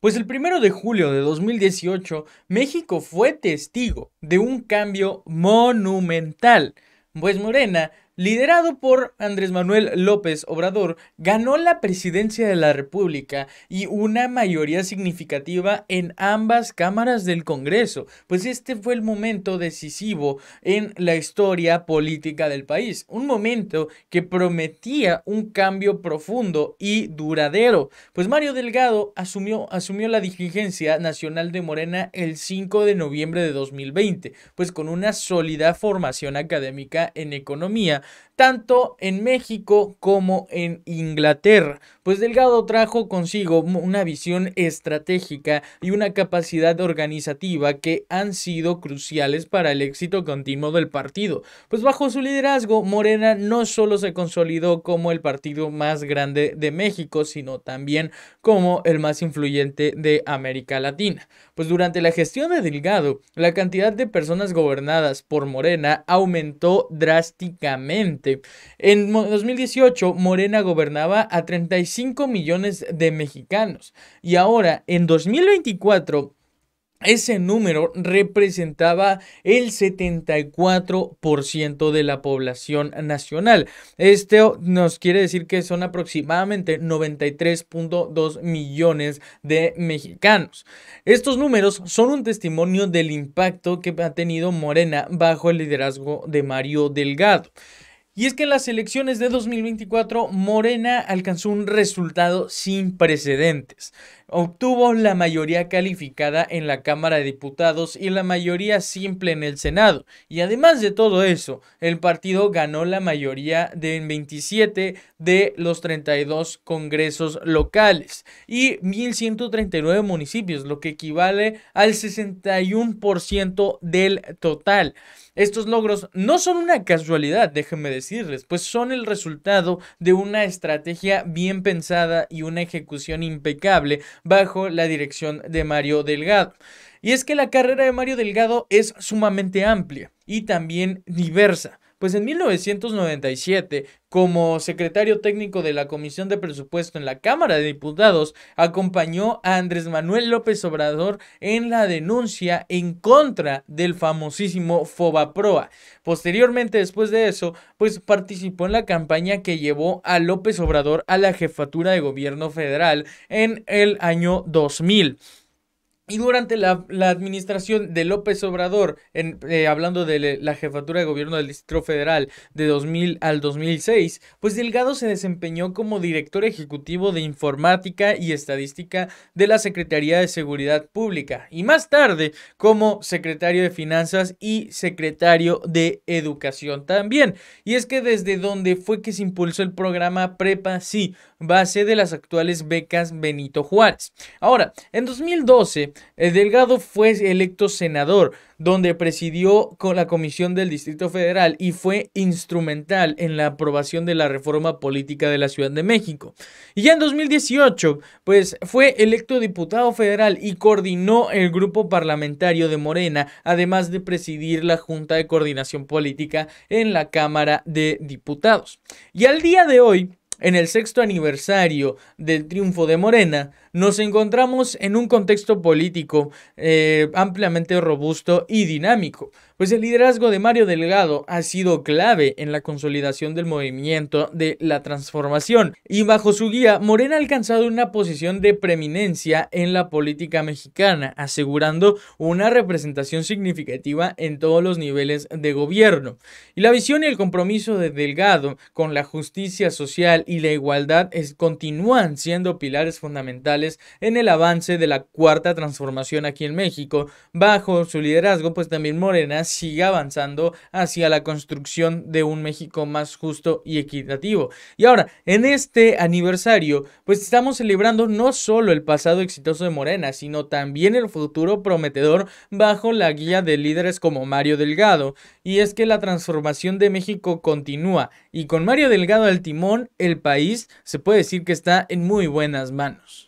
Pues el primero de julio de 2018, México fue testigo de un cambio monumental, pues Morena liderado por Andrés Manuel López Obrador, ganó la presidencia de la República y una mayoría significativa en ambas cámaras del Congreso, pues este fue el momento decisivo en la historia política del país, un momento que prometía un cambio profundo y duradero, pues Mario Delgado asumió, asumió la dirigencia nacional de Morena el 5 de noviembre de 2020, pues con una sólida formación académica en economía, tanto en México como en Inglaterra, pues Delgado trajo consigo una visión estratégica y una capacidad organizativa que han sido cruciales para el éxito continuo del partido, pues bajo su liderazgo Morena no solo se consolidó como el partido más grande de México, sino también como el más influyente de América Latina pues durante la gestión de Delgado, la cantidad de personas gobernadas por Morena aumentó drásticamente. En 2018, Morena gobernaba a 35 millones de mexicanos y ahora, en 2024, ese número representaba el 74% de la población nacional. Esto nos quiere decir que son aproximadamente 93.2 millones de mexicanos. Estos números son un testimonio del impacto que ha tenido Morena bajo el liderazgo de Mario Delgado. Y es que en las elecciones de 2024, Morena alcanzó un resultado sin precedentes obtuvo la mayoría calificada en la Cámara de Diputados y la mayoría simple en el Senado. Y además de todo eso, el partido ganó la mayoría de 27 de los 32 congresos locales y 1.139 municipios, lo que equivale al 61% del total. Estos logros no son una casualidad, déjenme decirles, pues son el resultado de una estrategia bien pensada y una ejecución impecable bajo la dirección de Mario Delgado. Y es que la carrera de Mario Delgado es sumamente amplia y también diversa. Pues en 1997, como secretario técnico de la Comisión de Presupuesto en la Cámara de Diputados, acompañó a Andrés Manuel López Obrador en la denuncia en contra del famosísimo Fobaproa. Posteriormente, después de eso, pues participó en la campaña que llevó a López Obrador a la jefatura de gobierno federal en el año 2000. Y durante la, administración de López Obrador, eh, hablando de la jefatura de gobierno del Distrito Federal de 2000 al 2006, pues Delgado se desempeñó como director ejecutivo de informática y estadística de la Secretaría de Seguridad Pública y más tarde como secretario de Finanzas y secretario de Educación también. Y es que desde donde fue que se impulsó el programa Prepa Sí, base de las actuales becas Benito Juárez. Ahora, en 2012, eh, Delgado fue electo senador, donde presidió con la Comisión del Distrito Federal y fue instrumental en la aprobación de la reforma política de la Ciudad de México. Y ya en 2018, pues fue electo diputado federal y coordinó el grupo parlamentario de Morena, además de presidir la Junta de Coordinación Política en la Cámara de Diputados. Y al día de hoy, en el sexto aniversario del triunfo de Morena, nos encontramos en un contexto político eh, ampliamente robusto y dinámico, pues el liderazgo de Mario Delgado ha sido clave en la consolidación del movimiento de la transformación y bajo su guía Morena ha alcanzado una posición de preeminencia en la política mexicana, asegurando una representación significativa en todos los niveles de gobierno. Y la visión y el compromiso de Delgado con la justicia social y la igualdad continúan siendo pilares fundamentales en el avance de la cuarta transformación aquí en México. Bajo su liderazgo, pues también Morena sigue avanzando hacia la construcción de un México más justo y equitativo. Y ahora, en este aniversario, pues estamos celebrando no solo el pasado exitoso de Morena, sino también el futuro prometedor bajo la guía de líderes como Mario Delgado. Y es que la transformación de México continúa y con Mario Delgado al timón, el país se puede decir que está en muy buenas manos.